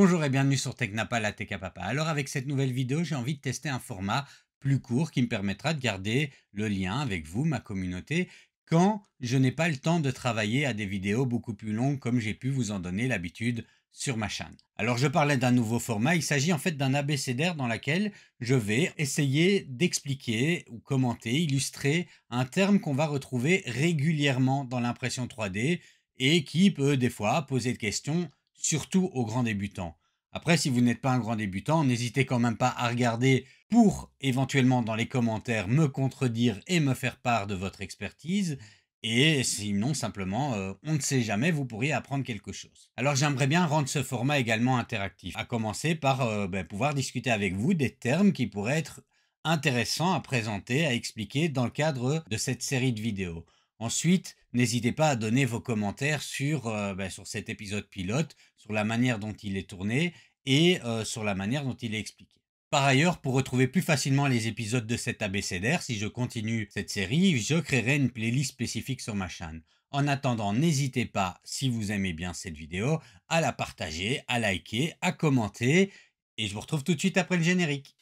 Bonjour et bienvenue sur Technapa la Techapapa. Alors avec cette nouvelle vidéo, j'ai envie de tester un format plus court qui me permettra de garder le lien avec vous, ma communauté, quand je n'ai pas le temps de travailler à des vidéos beaucoup plus longues comme j'ai pu vous en donner l'habitude sur ma chaîne. Alors je parlais d'un nouveau format, il s'agit en fait d'un abécédaire dans lequel je vais essayer d'expliquer ou commenter, illustrer un terme qu'on va retrouver régulièrement dans l'impression 3D et qui peut des fois poser de questions surtout aux grands débutants. Après, si vous n'êtes pas un grand débutant, n'hésitez quand même pas à regarder pour éventuellement dans les commentaires me contredire et me faire part de votre expertise. Et sinon, simplement, euh, on ne sait jamais, vous pourriez apprendre quelque chose. Alors j'aimerais bien rendre ce format également interactif, à commencer par euh, ben, pouvoir discuter avec vous des termes qui pourraient être intéressants à présenter, à expliquer dans le cadre de cette série de vidéos. Ensuite, N'hésitez pas à donner vos commentaires sur, euh, ben, sur cet épisode pilote, sur la manière dont il est tourné et euh, sur la manière dont il est expliqué. Par ailleurs, pour retrouver plus facilement les épisodes de cet abécédaire, si je continue cette série, je créerai une playlist spécifique sur ma chaîne. En attendant, n'hésitez pas, si vous aimez bien cette vidéo, à la partager, à liker, à commenter, et je vous retrouve tout de suite après le générique.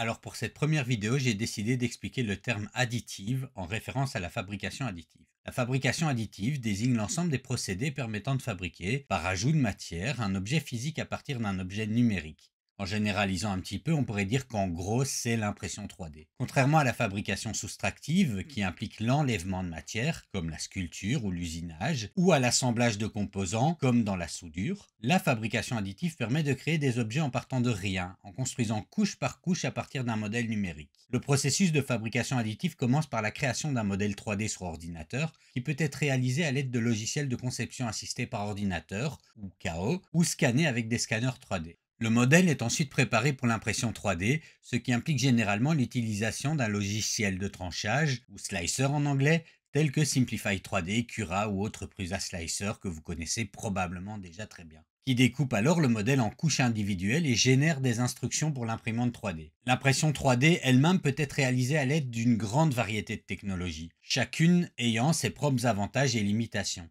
Alors pour cette première vidéo, j'ai décidé d'expliquer le terme additive en référence à la fabrication additive. La fabrication additive désigne l'ensemble des procédés permettant de fabriquer, par ajout de matière, un objet physique à partir d'un objet numérique. En généralisant un petit peu, on pourrait dire qu'en gros, c'est l'impression 3D. Contrairement à la fabrication soustractive, mm. qui implique l'enlèvement de matière, comme la sculpture ou l'usinage, ou à l'assemblage de composants, comme dans la soudure, la fabrication additive permet de créer des objets en partant de rien, en construisant couche par couche à partir d'un modèle numérique. Le processus de fabrication additive commence par la création d'un modèle 3D sur ordinateur, qui peut être réalisé à l'aide de logiciels de conception assistés par ordinateur, ou KO, ou scanné avec des scanners 3D. Le modèle est ensuite préparé pour l'impression 3D, ce qui implique généralement l'utilisation d'un logiciel de tranchage, ou slicer en anglais, tel que Simplify 3D, Cura ou autres prusa slicer que vous connaissez probablement déjà très bien, qui découpe alors le modèle en couches individuelles et génère des instructions pour l'imprimante 3D. L'impression 3D elle-même peut être réalisée à l'aide d'une grande variété de technologies, chacune ayant ses propres avantages et limitations.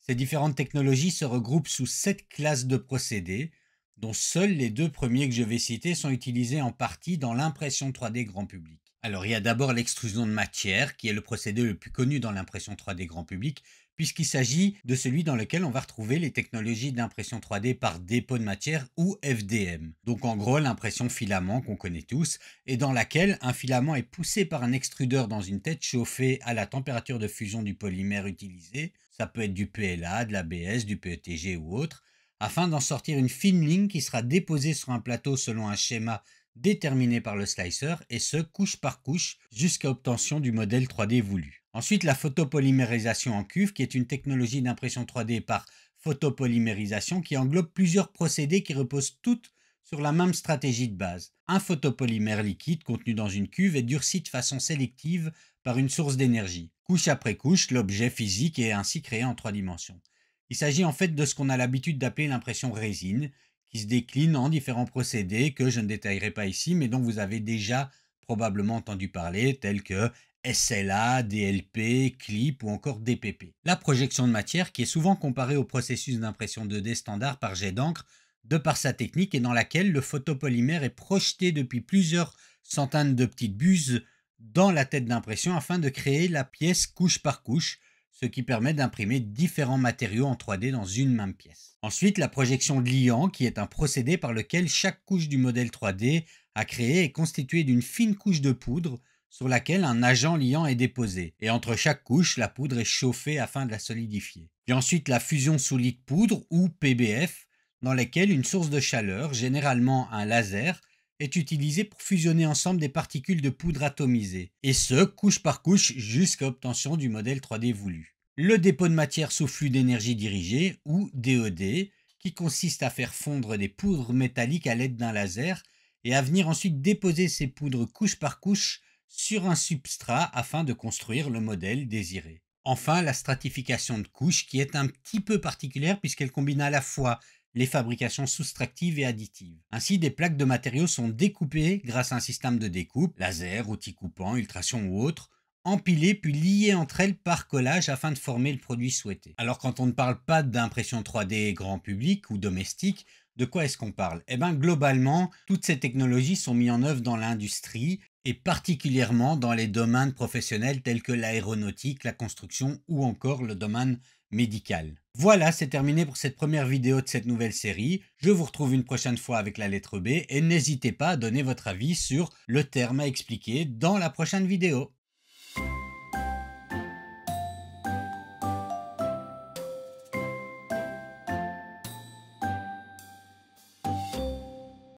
Ces différentes technologies se regroupent sous sept classes de procédés, dont seuls les deux premiers que je vais citer sont utilisés en partie dans l'impression 3D grand public. Alors il y a d'abord l'extrusion de matière, qui est le procédé le plus connu dans l'impression 3D grand public, puisqu'il s'agit de celui dans lequel on va retrouver les technologies d'impression 3D par dépôt de matière ou FDM. Donc en gros l'impression filament qu'on connaît tous, et dans laquelle un filament est poussé par un extrudeur dans une tête chauffée à la température de fusion du polymère utilisé, ça peut être du PLA, de l'ABS, du PETG ou autre, afin d'en sortir une fine ligne qui sera déposée sur un plateau selon un schéma déterminé par le slicer, et ce, couche par couche, jusqu'à obtention du modèle 3D voulu. Ensuite, la photopolymérisation en cuve, qui est une technologie d'impression 3D par photopolymérisation qui englobe plusieurs procédés qui reposent toutes sur la même stratégie de base. Un photopolymère liquide contenu dans une cuve est durci de façon sélective par une source d'énergie. Couche après couche, l'objet physique est ainsi créé en trois dimensions. Il s'agit en fait de ce qu'on a l'habitude d'appeler l'impression résine, qui se décline en différents procédés que je ne détaillerai pas ici, mais dont vous avez déjà probablement entendu parler, tels que SLA, DLP, CLIP ou encore DPP. La projection de matière, qui est souvent comparée au processus d'impression 2D standard par jet d'encre, de par sa technique et dans laquelle le photopolymère est projeté depuis plusieurs centaines de petites buses dans la tête d'impression afin de créer la pièce couche par couche, ce qui permet d'imprimer différents matériaux en 3D dans une même pièce. Ensuite, la projection de liant, qui est un procédé par lequel chaque couche du modèle 3D à créer est constituée d'une fine couche de poudre sur laquelle un agent liant est déposé, et entre chaque couche, la poudre est chauffée afin de la solidifier. Puis ensuite la fusion sous lit de poudre ou PBF, dans laquelle une source de chaleur, généralement un laser, est utilisé pour fusionner ensemble des particules de poudre atomisées, et ce, couche par couche, jusqu'à obtention du modèle 3D voulu. Le dépôt de matière sous flux d'énergie dirigée, ou DED, e qui consiste à faire fondre des poudres métalliques à l'aide d'un laser, et à venir ensuite déposer ces poudres couche par couche sur un substrat afin de construire le modèle désiré. Enfin, la stratification de couches qui est un petit peu particulière puisqu'elle combine à la fois les fabrications soustractives et additives. Ainsi, des plaques de matériaux sont découpées grâce à un système de découpe, laser, outil coupant, ultration ou autre, empilées puis liées entre elles par collage afin de former le produit souhaité. Alors quand on ne parle pas d'impression 3D grand public ou domestique, de quoi est-ce qu'on parle Eh bien globalement, toutes ces technologies sont mises en œuvre dans l'industrie, et particulièrement dans les domaines professionnels tels que l'aéronautique, la construction ou encore le domaine médical. Voilà, c'est terminé pour cette première vidéo de cette nouvelle série. Je vous retrouve une prochaine fois avec la lettre B et n'hésitez pas à donner votre avis sur le terme à expliquer dans la prochaine vidéo.